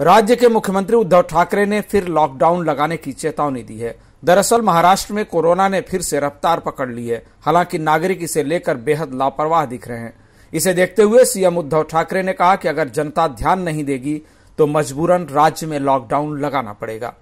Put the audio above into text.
राज्य के मुख्यमंत्री उद्धव ठाकरे ने फिर लॉकडाउन लगाने की चेतावनी दी है दरअसल महाराष्ट्र में कोरोना ने फिर से रफ्तार पकड़ ली है हालांकि नागरिक इसे लेकर बेहद लापरवाह दिख रहे हैं इसे देखते हुए सीएम उद्धव ठाकरे ने कहा कि अगर जनता ध्यान नहीं देगी तो मजबूरन राज्य में लॉकडाउन लगाना पड़ेगा